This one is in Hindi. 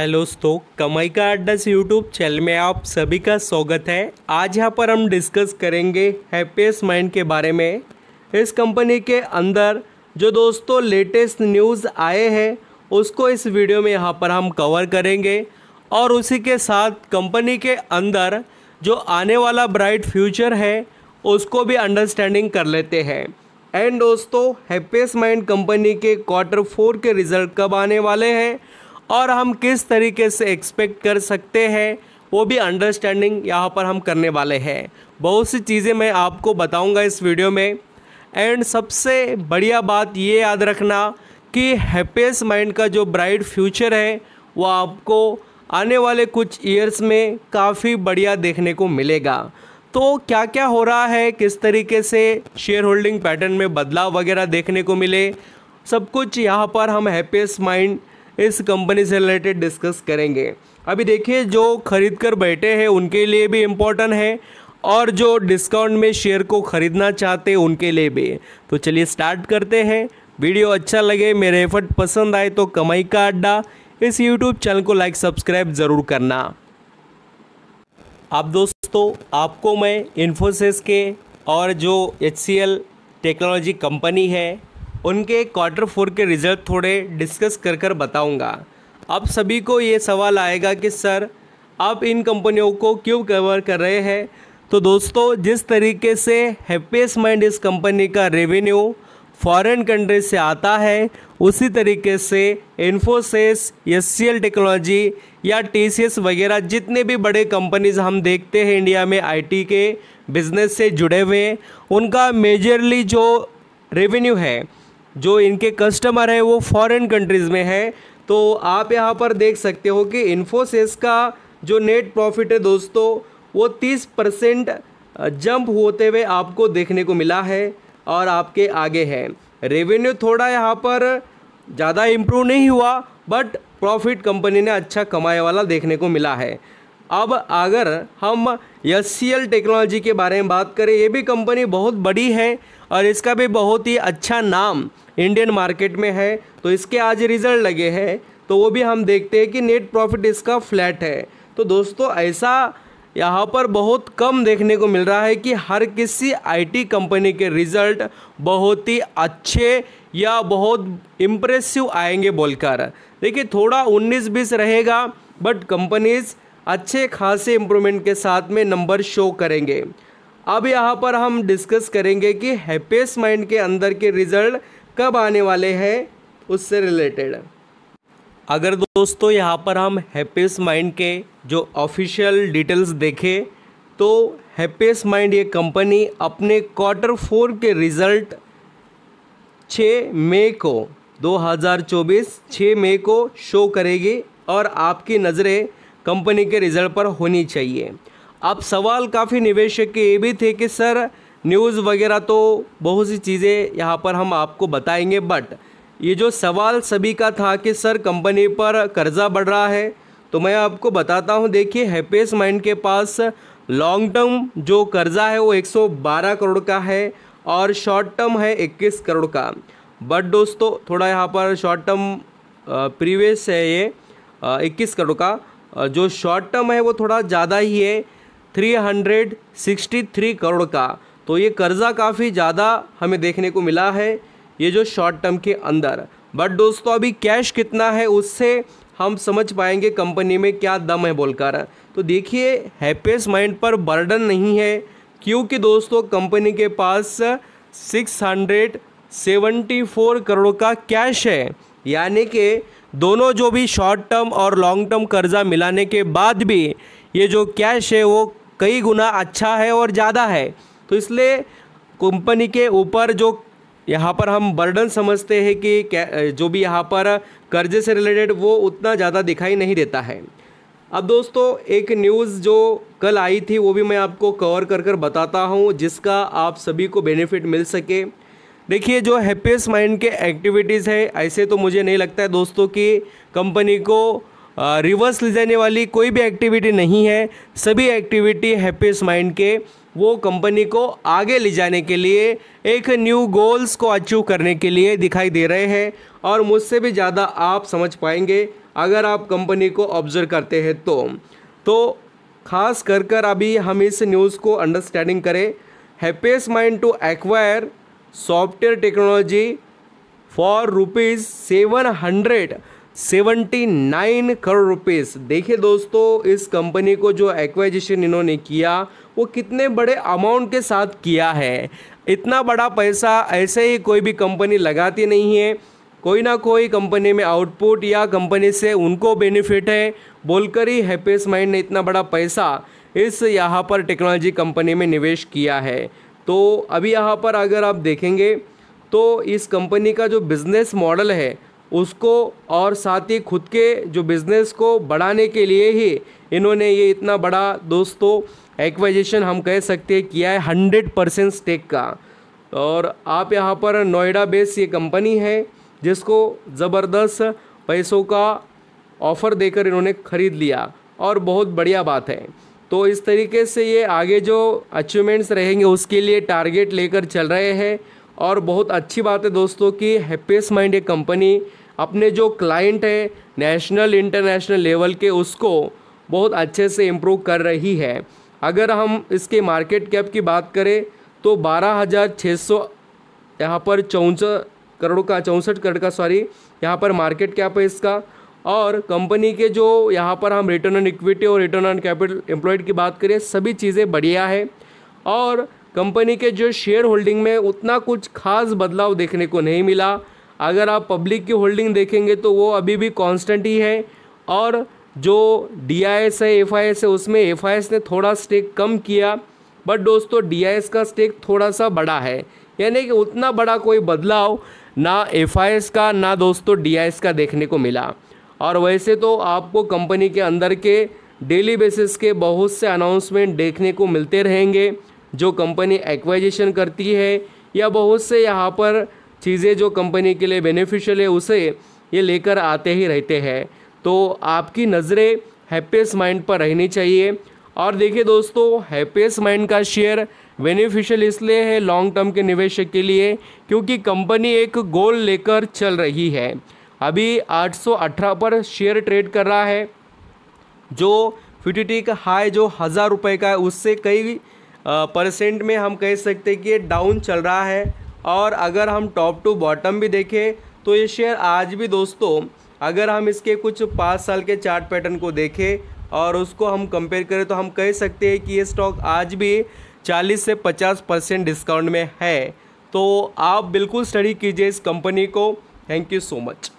हेलो दोस्तों कमाई का अड्डा से यूट्यूब चैनल में आप सभी का स्वागत है आज यहाँ पर हम डिस्कस करेंगे हैप्पीएस्ट माइंड के बारे में इस कंपनी के अंदर जो दोस्तों लेटेस्ट न्यूज़ आए हैं उसको इस वीडियो में यहाँ पर हम कवर करेंगे और उसी के साथ कंपनी के अंदर जो आने वाला ब्राइट फ्यूचर है उसको भी अंडरस्टैंडिंग कर लेते हैं एंड दोस्तों हैप्पीएस्ट माइंड कंपनी के क्वार्टर फोर के रिजल्ट कब आने वाले हैं और हम किस तरीके से एक्सपेक्ट कर सकते हैं वो भी अंडरस्टैंडिंग यहाँ पर हम करने वाले हैं बहुत सी चीज़ें मैं आपको बताऊंगा इस वीडियो में एंड सबसे बढ़िया बात ये याद रखना कि हैप्पीस्ट माइंड का जो ब्राइट फ्यूचर है वो आपको आने वाले कुछ ईयर्स में काफ़ी बढ़िया देखने को मिलेगा तो क्या क्या हो रहा है किस तरीके से शेयर होल्डिंग पैटर्न में बदलाव वगैरह देखने को मिले सब कुछ यहाँ पर हम हैप्पीस्ट माइंड इस कंपनी से रिलेटेड डिस्कस करेंगे अभी देखिए जो खरीद कर बैठे हैं उनके लिए भी इम्पोर्टेंट है और जो डिस्काउंट में शेयर को ख़रीदना चाहते हैं उनके लिए भी तो चलिए स्टार्ट करते हैं वीडियो अच्छा लगे मेरे एफर्ट पसंद आए तो कमाई का अड्डा इस यूट्यूब चैनल को लाइक सब्सक्राइब ज़रूर करना आप दोस्तों आपको मैं इन्फोसिस के और जो एच टेक्नोलॉजी कंपनी है उनके क्वार्टर फोर के रिज़ल्ट थोड़े डिस्कस कर कर बताऊँगा अब सभी को ये सवाल आएगा कि सर आप इन कंपनियों को क्यों कवर कर रहे हैं तो दोस्तों जिस तरीके से हैप्पीस्ट माइंड इस कंपनी का रेवेन्यू फॉरेन कंट्री से आता है उसी तरीके से इन्फोसिस एस टेक्नोलॉजी या टी वगैरह जितने भी बड़े कंपनीज़ हम देखते हैं इंडिया में आईटी के बिज़नेस से जुड़े हुए उनका मेजरली जो रेवेन्यू है जो इनके कस्टमर हैं वो फॉरेन कंट्रीज़ में हैं तो आप यहाँ पर देख सकते हो कि इन्फोसिस का जो नेट प्रॉफिट है दोस्तों वो 30 परसेंट जंप होते हुए आपको देखने को मिला है और आपके आगे है रेवेन्यू थोड़ा यहाँ पर ज़्यादा इम्प्रूव नहीं हुआ बट प्रॉफिट कंपनी ने अच्छा कमाए वाला देखने को मिला है अब अगर हम एस टेक्नोलॉजी के बारे में बात करें ये भी कंपनी बहुत बड़ी है और इसका भी बहुत ही अच्छा नाम इंडियन मार्केट में है तो इसके आज रिजल्ट लगे हैं तो वो भी हम देखते हैं कि नेट प्रॉफिट इसका फ्लैट है तो दोस्तों ऐसा यहाँ पर बहुत कम देखने को मिल रहा है कि हर किसी आईटी कंपनी के रिज़ल्ट बहुत ही अच्छे या बहुत इम्प्रेसिव आएंगे बोलकर देखिए थोड़ा बीस रहेगा बट कंपनीज अच्छे खासे इम्प्रूवमेंट के साथ में नंबर शो करेंगे अब यहाँ पर हम डिस्कस करेंगे कि हैप्पीस्ट माइंड के अंदर के रिज़ल्ट कब आने वाले हैं उससे रिलेटेड अगर दोस्तों यहाँ पर हम हैप्पीस माइंड के जो ऑफिशियल डिटेल्स देखें तो हैप्पीस माइंड ये कंपनी अपने क्वार्टर फोर के रिज़ल्ट 6 मई को 2024 6 मई को शो करेगी और आपकी नज़रें कंपनी के रिज़ल्ट पर होनी चाहिए अब सवाल काफ़ी निवेशक के ये भी थे कि सर न्यूज़ वगैरह तो बहुत सी चीज़ें यहाँ पर हम आपको बताएंगे बट ये जो सवाल सभी का था कि सर कंपनी पर कर्ज़ा बढ़ रहा है तो मैं आपको बताता हूँ देखिए हैप्पीस माइंड के पास लॉन्ग टर्म जो कर्ज़ा है वो 112 करोड़ का है और शॉर्ट टर्म है 21 करोड़ का बट दोस्तों थोड़ा यहाँ पर शॉर्ट टर्म प्रीवियस है ये इक्कीस करोड़ का जो शॉर्ट टर्म है वो थोड़ा ज़्यादा ही है 363 करोड़ का तो ये कर्ज़ा काफ़ी ज़्यादा हमें देखने को मिला है ये जो शॉर्ट टर्म के अंदर बट दोस्तों अभी कैश कितना है उससे हम समझ पाएंगे कंपनी में क्या दम है बोलकर तो देखिए हैप्पीस माइंड पर बर्डन नहीं है क्योंकि दोस्तों कंपनी के पास six hundred seventy four crore का कैश है यानी कि दोनों जो भी शॉर्ट टर्म और लॉन्ग टर्म कर्ज़ा मिलाने के बाद भी ये जो कैश है वो कई गुना अच्छा है और ज़्यादा है तो इसलिए कंपनी के ऊपर जो यहाँ पर हम बर्डन समझते हैं कि जो भी यहाँ पर कर्जे से रिलेटेड वो उतना ज़्यादा दिखाई नहीं देता है अब दोस्तों एक न्यूज़ जो कल आई थी वो भी मैं आपको कवर कर कर बताता हूँ जिसका आप सभी को बेनिफिट मिल सके देखिए जो हैप्पीस्ट माइंड के एक्टिविटीज़ है ऐसे तो मुझे नहीं लगता है दोस्तों कि कंपनी को रिवर्स ले जाने वाली कोई भी एक्टिविटी नहीं है सभी एक्टिविटी हैप्पीस्ट माइंड के वो कंपनी को आगे ले जाने के लिए एक न्यू गोल्स को अचीव करने के लिए दिखाई दे रहे हैं और मुझसे भी ज़्यादा आप समझ पाएंगे अगर आप कंपनी को ऑब्जर्व करते हैं तो तो खास कर कर अभी हम इस न्यूज़ को अंडरस्टैंडिंग करें Happiest Mind to acquire software technology for rupees seven hundred 79 crore rupees देखिए दोस्तों इस कंपनी को जो एक्वाइजेशन इन्होंने किया वो कितने बड़े अमाउंट के साथ किया है इतना बड़ा पैसा ऐसे ही कोई भी कंपनी लगाती नहीं है कोई ना कोई कंपनी में आउटपुट या कंपनी से उनको बेनिफिट है बोलकर ही हैप्पीस माइंड ने इतना बड़ा पैसा इस यहाँ पर टेक्नोलॉजी कंपनी में निवेश किया है तो अभी यहाँ पर अगर आप देखेंगे तो इस कंपनी का जो बिज़नेस मॉडल है उसको और साथ ही खुद के जो बिज़नेस को बढ़ाने के लिए ही इन्होंने ये इतना बड़ा दोस्तों एक्वाइजेशन हम कह सकते हैं किया है हंड्रेड परसेंट स्टेक का और आप यहाँ पर नोएडा बेस ये कंपनी है जिसको ज़बरदस्त पैसों का ऑफ़र देकर इन्होंने ख़रीद लिया और बहुत बढ़िया बात है तो इस तरीके से ये आगे जो अचीवमेंट्स रहेंगे उसके लिए टारगेट लेकर चल रहे हैं और बहुत अच्छी बात है दोस्तों कि हैप्पीस्ट माइंड एक कंपनी अपने जो क्लाइंट है नेशनल इंटरनेशनल लेवल के उसको बहुत अच्छे से इम्प्रूव कर रही है अगर हम इसके मार्केट कैप की बात करें तो बारह हज़ार छः सौ यहाँ पर चौंस करोड़ का चौंसठ करोड़ का सॉरी यहाँ पर मार्केट कैप है इसका और कंपनी के जो यहाँ पर हम रिटर्न ऑन इक्विटी और रिटर्न ऑन कैपिटल एम्प्लॉयड की बात करें सभी चीज़ें बढ़िया है और कंपनी के जो शेयर होल्डिंग में उतना कुछ खास बदलाव देखने को नहीं मिला अगर आप पब्लिक की होल्डिंग देखेंगे तो वो अभी भी कांस्टेंट ही है और जो डी है एफ है उसमें एफ ने थोड़ा स्टेक कम किया बट दोस्तों डी का स्टेक थोड़ा सा बड़ा है यानी कि उतना बड़ा कोई बदलाव ना एफ का ना दोस्तों डी का देखने को मिला और वैसे तो आपको कंपनी के अंदर के डेली बेसिस के बहुत से अनाउंसमेंट देखने को मिलते रहेंगे जो कंपनी एक्वाइजेशन करती है या बहुत से यहाँ पर चीज़ें जो कंपनी के लिए बेनिफिशियल है उसे ये लेकर आते ही रहते हैं तो आपकी नज़रें हैप्पीस्ट माइंड पर रहनी चाहिए और देखिए दोस्तों हैप्पीस्ट माइंड का शेयर बेनिफिशियल इसलिए है लॉन्ग टर्म के निवेशक के लिए क्योंकि कंपनी एक गोल लेकर चल रही है अभी 818 पर शेयर ट्रेड कर रहा है जो फ्यूटिटी का हाई जो हज़ार रुपये का है उससे कई परसेंट में हम कह सकते हैं कि डाउन चल रहा है और अगर हम टॉप टू बॉटम भी देखें तो ये शेयर आज भी दोस्तों अगर हम इसके कुछ पाँच साल के चार्ट पैटर्न को देखें और उसको हम कंपेयर करें तो हम कह सकते हैं कि ये स्टॉक आज भी 40 से 50 परसेंट डिस्काउंट में है तो आप बिल्कुल स्टडी कीजिए इस कंपनी को थैंक यू सो मच